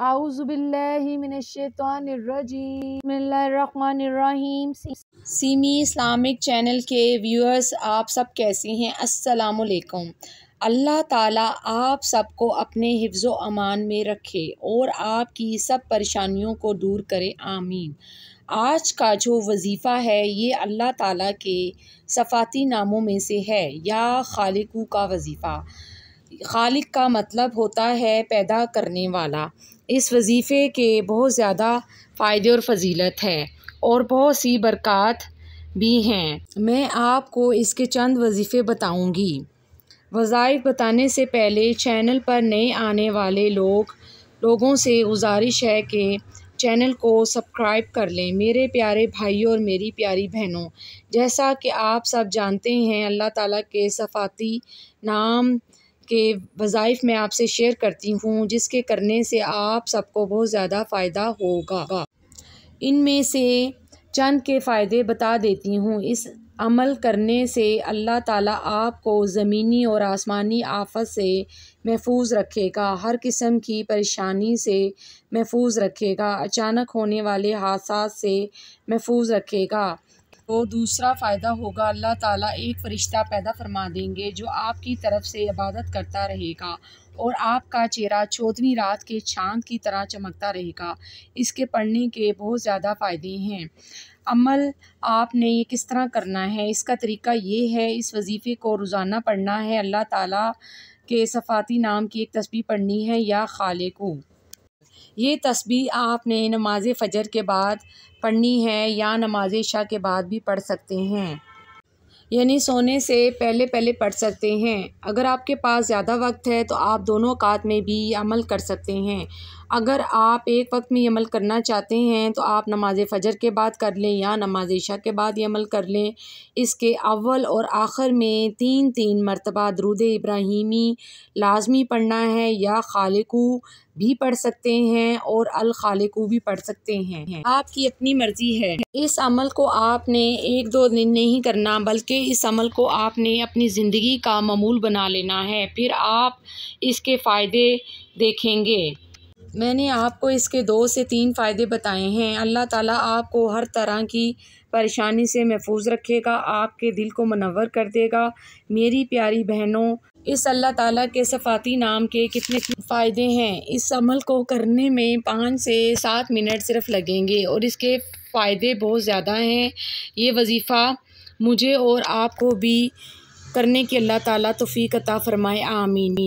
semi Islamic channel के viewers आप सब कैसे हैं अस्सलाम अल्लाह ताला आप सबको अपने हिफ्ज़ो अमान में रखे और आपकी सब परेशानियों को दूर करे आमीन आज का जो वजीफ़ा है ये अल्लाह ताला के सफ़ाती नामों में से है या खालिकू का वजीफ़ा खालिक का मतलब होता है पैदा करने वाला इस वजीफ़े के बहुत ज़्यादा फ़ायदे और फजीलत है और बहुत सी बरक़ात भी हैं मैं आपको इसके चंद वजीफ़े बताऊंगी वज़ाइफ बताने से पहले चैनल पर नए आने वाले लोग लोगों से गुजारिश है कि चैनल को सब्सक्राइब कर लें मेरे प्यारे भाई और मेरी प्यारी बहनों जैसा कि आप सब जानते हैं अल्लाह ताला के सफ़ाती नाम के वज़ाइफ मैं आपसे शेयर करती हूँ जिसके करने से आप सबको बहुत ज़्यादा फ़ायदा होगा इनमें से चंद के फ़ायदे बता देती हूँ इस अमल करने से अल्लाह ताला आपको ज़मीनी और आसमानी आफत से महफूज रखेगा हर किस्म की परेशानी से महफूज रखेगा अचानक होने वाले हादसा से महफूज रखेगा तो दूसरा फ़ायदा होगा अल्लाह ताला एक फ़रिश्ता पैदा फरमा देंगे जो आपकी तरफ से इबादत करता रहेगा और आपका चेहरा चौथवीं रात के चांद की तरह चमकता रहेगा इसके पढ़ने के बहुत ज़्यादा फ़ायदे हैं अमल आपने ये किस तरह करना है इसका तरीका ये है इस वजीफ़े को रोज़ाना पढ़ना है अल्लाह ताला के सफ़ाती नाम की एक तस्वीर पढ़नी है या खाले को ये तस्वीर आपने नमाज फ़जर के बाद पढ़नी है या नमाज शाह के बाद भी पढ़ सकते हैं यानी सोने से पहले पहले पढ़ सकते हैं अगर आपके पास ज़्यादा वक्त है तो आप दोनों अकात में भी अमल कर सकते हैं अगर आप एक वक्त में यमल करना चाहते हैं तो आप नमाज फ़जर के बाद कर लें या नमाज ईशा के बाद ये अमल कर लें इसके अव्वल और आखिर में तीन तीन मरतबा दरुद इब्राहिमी लाजमी पढ़ना है या खालिकू भी पढ़ सकते हैं और अल खालिकू भी पढ़ सकते हैं आपकी अपनी मर्ज़ी है इस अमल को आपने एक दो दिन नहीं करना बल्कि इस अमल को आपने अपनी ज़िंदगी का ममूल बना लेना है फिर आप इसके फ़ायदे देखेंगे मैंने आपको इसके दो से तीन फ़ायदे बताए हैं अल्लाह ताला आपको हर तरह की परेशानी से महफूज रखेगा आपके दिल को मनवर कर देगा मेरी प्यारी बहनों इस अल्लाह ताला के सफ़ाती नाम के कितने फ़ायदे हैं इस अमल को करने में पाँच से सात मिनट सिर्फ लगेंगे और इसके फ़ायदे बहुत ज़्यादा हैं ये वजीफ़ा मुझे और आपको भी करने की अल्लाह ताली तोफ़ी कता फ़रमाए आमीन